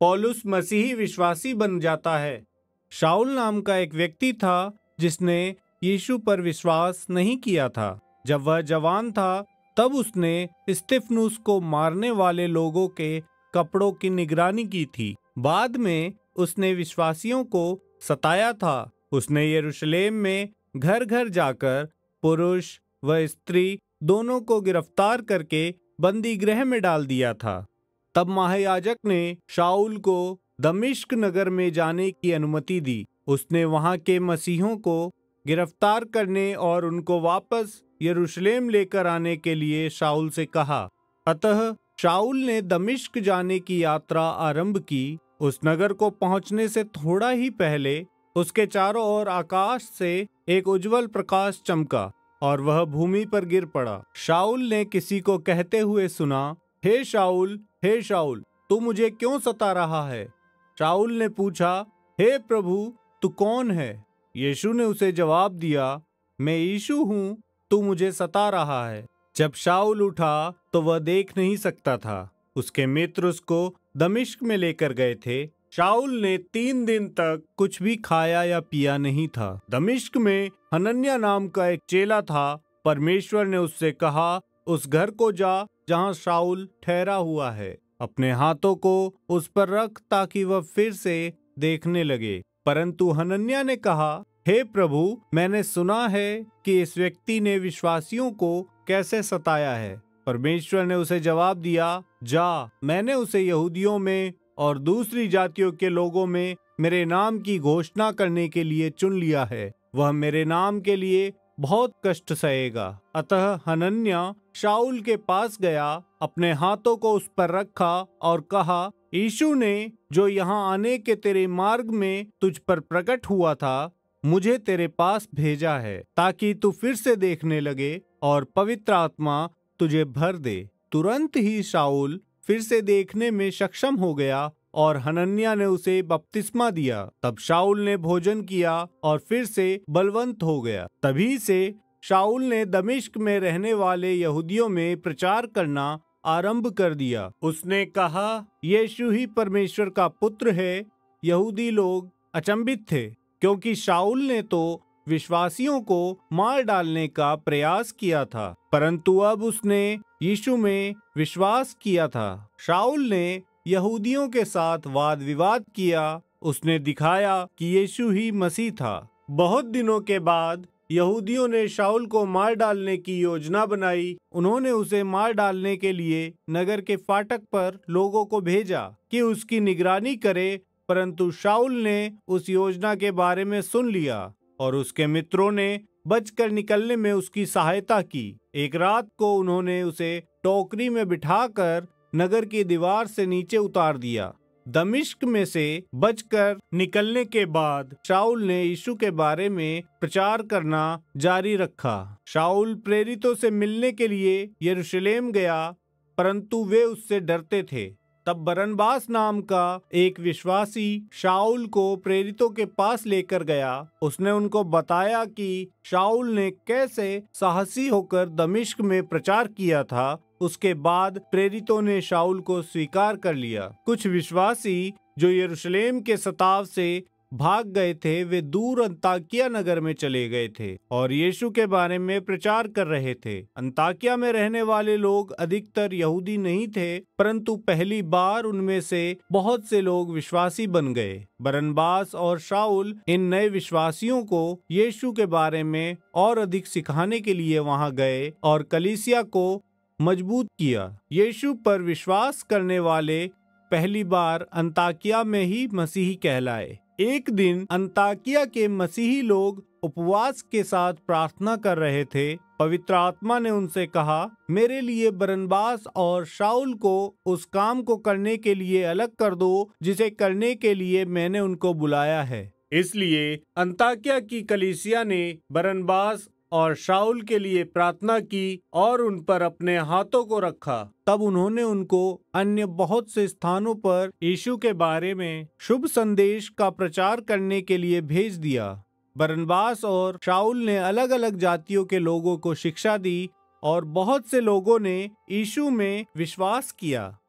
पॉलुस मसीही विश्वासी बन जाता है शाउल नाम का एक व्यक्ति था जिसने यीशु पर विश्वास नहीं किया था जब वह जवान था तब उसने स्टिफनुस को मारने वाले लोगों के कपड़ों की निगरानी की थी बाद में उसने विश्वासियों को सताया था उसने यरूशलेम में घर घर जाकर पुरुष व स्त्री दोनों को गिरफ्तार करके बंदी गृह में डाल दिया था तब महायाजक ने शाउल को दमिश्क नगर में जाने की अनुमति दी उसने वहां के मसीहों को गिरफ्तार करने और उनको वापस यरूशलेम लेकर आने के लिए शाउल से कहा अतः शाउल ने दमिश्क जाने की यात्रा आरंभ की उस नगर को पहुंचने से थोड़ा ही पहले उसके चारों ओर आकाश से एक उज्जवल प्रकाश चमका और वह भूमि पर गिर पड़ा शाउल ने किसी को कहते हुए सुना हे शाउल हे शाउल तू मुझे क्यों सता रहा है शाउल ने पूछा हे प्रभु तू कौन है यीशु ने उसे जवाब दिया मैं यीशु हूँ तू मुझे सता रहा है जब शाउल उठा तो वह देख नहीं सकता था उसके मित्र उसको दमिश्क में लेकर गए थे शाउल ने तीन दिन तक कुछ भी खाया या पिया नहीं था दमिश्क में हनन्या नाम का एक चेला था परमेश्वर ने उससे कहा उस घर को जा जहां शाउल ठहरा हुआ है अपने हाथों को उस पर रख ताकि वह फिर से देखने लगे परंतु हनन्या ने कहा हे प्रभु मैंने सुना है कि इस व्यक्ति ने विश्वासियों को कैसे सताया है परमेश्वर ने उसे जवाब दिया जा मैंने उसे यहूदियों में और दूसरी जातियों के लोगों में मेरे नाम की घोषणा करने के लिए चुन लिया है वह मेरे नाम के लिए बहुत कष्ट सहेगा अतः हनन्या शाउल के पास गया अपने हाथों को उस पर रखा और कहा यीशु ने जो यहाँ आने के तेरे मार्ग में तुझ पर प्रकट हुआ था मुझे तेरे पास भेजा है ताकि तू फिर से देखने लगे और पवित्र आत्मा तुझे भर दे तुरंत ही शाउल फिर से देखने में सक्षम हो गया और हनन्या ने उसे बपतिस्मा दिया तब शाउल ने भोजन किया और फिर से बलवंत हो गया तभी से शाउल ने दमिश्क में रहने वाले यहूदियों में प्रचार करना आरंभ कर दिया उसने कहा यीशु ही परमेश्वर का पुत्र है यहूदी लोग अचंभित थे क्योंकि शाउल ने तो विश्वासियों को मार डालने का प्रयास किया था परंतु अब उसने यीशु में विश्वास किया था शाउल ने यहूदियों के साथ वाद विवाद किया उसने दिखाया कि यीशु ही मसीह था बहुत दिनों के बाद यहूदियों ने शाउल को मार डालने की योजना बनाई उन्होंने उसे मार डालने के लिए नगर के फाटक पर लोगों को भेजा कि उसकी निगरानी करे परंतु शाउल ने उस योजना के बारे में सुन लिया और उसके मित्रों ने बचकर निकलने में उसकी सहायता की एक रात को उन्होंने उसे टोकरी में बिठाकर नगर की दीवार से नीचे उतार दिया दमिश्क में से बचकर निकलने के बाद शाउल ने यीशु के बारे में प्रचार करना जारी रखा शाउल प्रेरितों से मिलने के लिए यरूशलेम गया परंतु वे उससे डरते थे तब बरनबास नाम का एक विश्वासी शाउल को प्रेरितों के पास लेकर गया उसने उनको बताया कि शाउल ने कैसे साहसी होकर दमिश्क में प्रचार किया था उसके बाद प्रेरितों ने शाउल को स्वीकार कर लिया कुछ विश्वासी जो यरूशलेम के सताव से भाग गए थे वे दूर अंताकिया नगर में चले गए थे और यीशु के बारे में प्रचार कर रहे थे अंताकिया में रहने वाले लोग अधिकतर यहूदी नहीं थे परंतु पहली बार उनमें से बहुत से लोग विश्वासी बन गए बरनबास और शाउल इन नए विश्वासियों को यीशु के बारे में और अधिक सिखाने के लिए वहां गए और कलीसिया को मजबूत किया यीशु पर विश्वास करने वाले पहली बार अंताकिया में ही मसीही कहलाए एक दिन अंताकिया के मसीही लोग उपवास के साथ प्रार्थना कर रहे थे पवित्र आत्मा ने उनसे कहा मेरे लिए बरनबास और शाउल को उस काम को करने के लिए अलग कर दो जिसे करने के लिए मैंने उनको बुलाया है इसलिए अंताकिया की कलीसिया ने बरनबास और शाउल के लिए प्रार्थना की और उन पर अपने हाथों को रखा तब उन्होंने उनको अन्य बहुत से स्थानों पर यीशु के बारे में शुभ संदेश का प्रचार करने के लिए भेज दिया बरनबास और शाउल ने अलग अलग जातियों के लोगों को शिक्षा दी और बहुत से लोगों ने यीशु में विश्वास किया